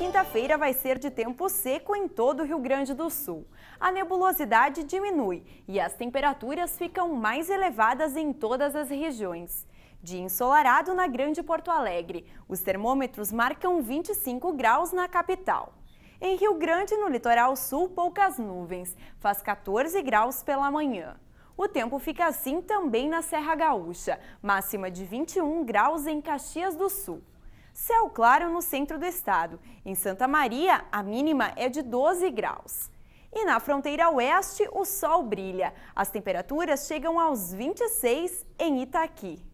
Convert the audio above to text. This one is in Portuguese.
quinta-feira vai ser de tempo seco em todo o Rio Grande do Sul. A nebulosidade diminui e as temperaturas ficam mais elevadas em todas as regiões. De ensolarado na Grande Porto Alegre. Os termômetros marcam 25 graus na capital. Em Rio Grande, no litoral sul, poucas nuvens. Faz 14 graus pela manhã. O tempo fica assim também na Serra Gaúcha, máxima de 21 graus em Caxias do Sul. Céu claro no centro do estado. Em Santa Maria, a mínima é de 12 graus. E na fronteira oeste, o sol brilha. As temperaturas chegam aos 26 em Itaqui.